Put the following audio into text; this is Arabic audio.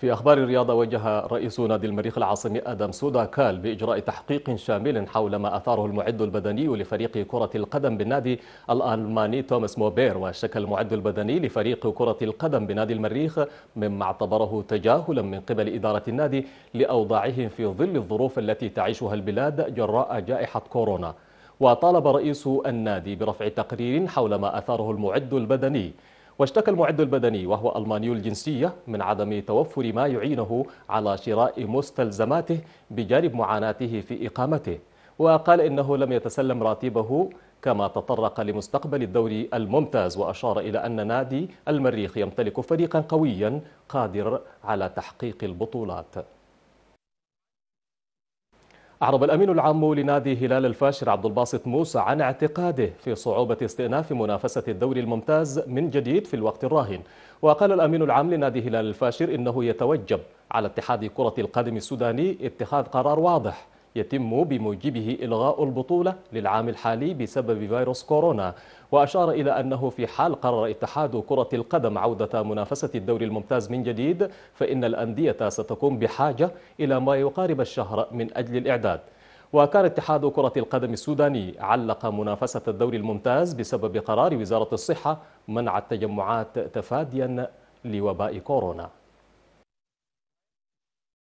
في أخبار الرياضة وجه رئيس نادي المريخ العاصمي آدم سوداكال بإجراء تحقيق شامل حول ما أثاره المعد البدني لفريق كرة القدم بالنادي الألماني توماس موبير وشكل المعد البدني لفريق كرة القدم بنادي المريخ مما اعتبره تجاهلا من قبل إدارة النادي لأوضاعهم في ظل الظروف التي تعيشها البلاد جراء جائحة كورونا وطالب رئيس النادي برفع تقرير حول ما أثاره المعد البدني واشتكى المعد البدني وهو ألماني الجنسية من عدم توفر ما يعينه على شراء مستلزماته بجانب معاناته في إقامته وقال إنه لم يتسلم راتبه كما تطرق لمستقبل الدوري الممتاز وأشار إلى أن نادي المريخ يمتلك فريقا قويا قادر على تحقيق البطولات أعرب الأمين العام لنادي هلال الفاشر عبد الباسط موسى عن اعتقاده في صعوبة استئناف منافسة الدوري الممتاز من جديد في الوقت الراهن وقال الأمين العام لنادي هلال الفاشر إنه يتوجب على اتحاد كرة القدم السوداني اتخاذ قرار واضح يتم بموجبه إلغاء البطولة للعام الحالي بسبب فيروس كورونا وأشار إلى أنه في حال قرر اتحاد كرة القدم عودة منافسة الدوري الممتاز من جديد فإن الأندية ستكون بحاجة إلى ما يقارب الشهر من أجل الإعداد وكان اتحاد كرة القدم السوداني علق منافسة الدوري الممتاز بسبب قرار وزارة الصحة منع التجمعات تفاديا لوباء كورونا